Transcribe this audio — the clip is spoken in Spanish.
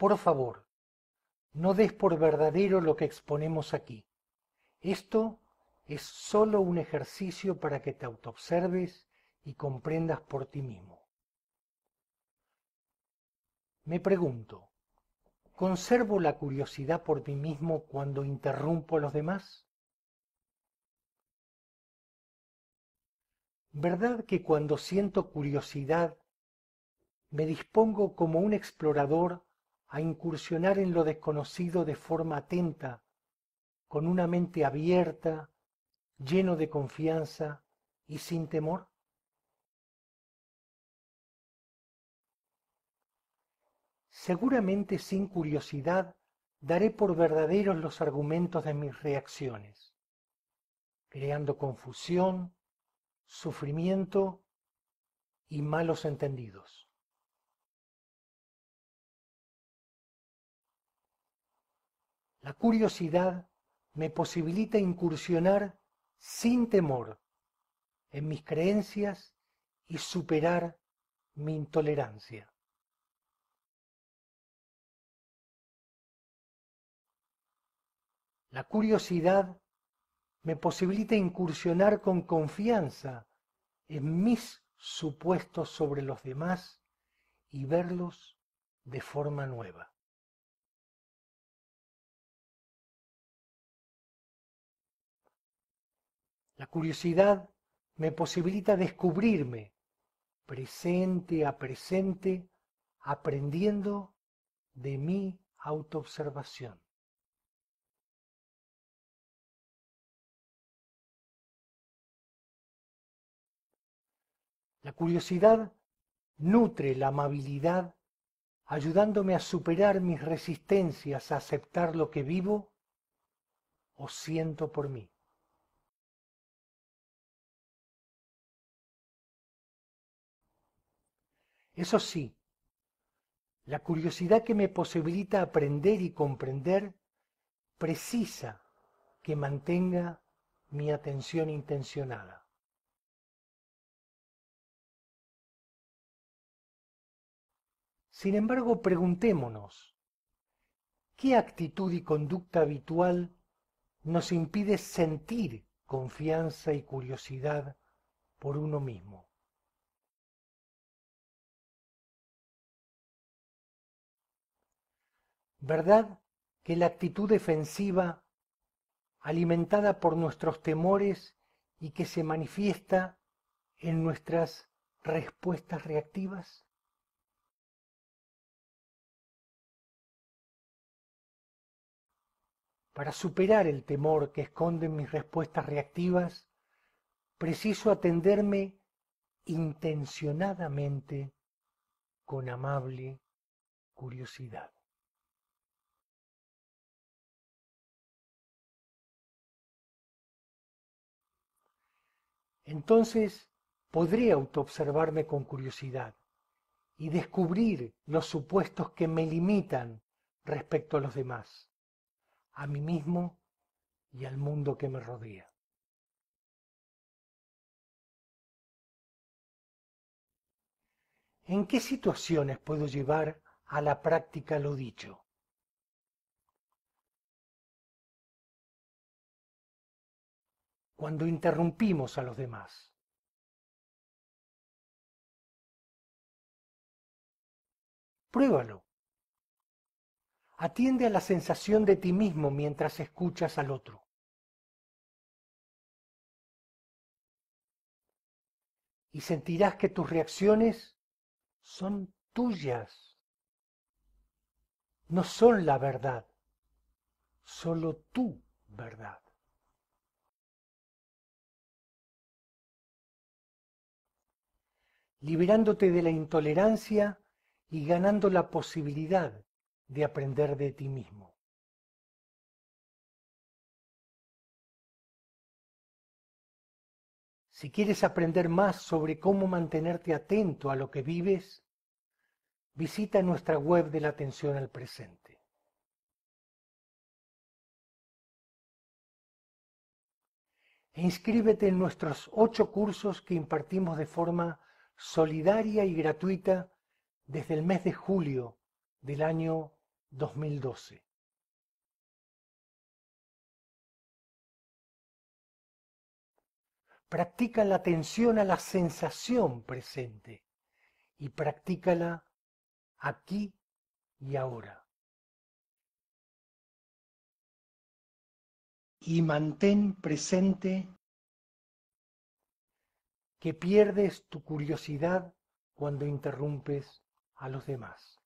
Por favor, no des por verdadero lo que exponemos aquí. Esto es solo un ejercicio para que te autoobserves y comprendas por ti mismo. Me pregunto, ¿conservo la curiosidad por mí mismo cuando interrumpo a los demás? ¿Verdad que cuando siento curiosidad me dispongo como un explorador a incursionar en lo desconocido de forma atenta, con una mente abierta, lleno de confianza y sin temor? Seguramente sin curiosidad daré por verdaderos los argumentos de mis reacciones, creando confusión, sufrimiento y malos entendidos. La curiosidad me posibilita incursionar sin temor en mis creencias y superar mi intolerancia. La curiosidad me posibilita incursionar con confianza en mis supuestos sobre los demás y verlos de forma nueva. La curiosidad me posibilita descubrirme presente a presente aprendiendo de mi autoobservación. La curiosidad nutre la amabilidad, ayudándome a superar mis resistencias a aceptar lo que vivo o siento por mí. Eso sí, la curiosidad que me posibilita aprender y comprender precisa que mantenga mi atención intencionada. Sin embargo, preguntémonos, ¿qué actitud y conducta habitual nos impide sentir confianza y curiosidad por uno mismo? ¿Verdad que la actitud defensiva, alimentada por nuestros temores y que se manifiesta en nuestras respuestas reactivas? Para superar el temor que esconden mis respuestas reactivas, preciso atenderme intencionadamente con amable curiosidad. entonces podré autoobservarme con curiosidad y descubrir los supuestos que me limitan respecto a los demás, a mí mismo y al mundo que me rodea. ¿En qué situaciones puedo llevar a la práctica lo dicho? cuando interrumpimos a los demás. Pruébalo. Atiende a la sensación de ti mismo mientras escuchas al otro. Y sentirás que tus reacciones son tuyas. No son la verdad, solo tu verdad. liberándote de la intolerancia y ganando la posibilidad de aprender de ti mismo. Si quieres aprender más sobre cómo mantenerte atento a lo que vives, visita nuestra web de la atención al presente. E inscríbete en nuestros ocho cursos que impartimos de forma solidaria y gratuita desde el mes de julio del año 2012. Practica la atención a la sensación presente y practícala aquí y ahora. Y mantén presente que pierdes tu curiosidad cuando interrumpes a los demás.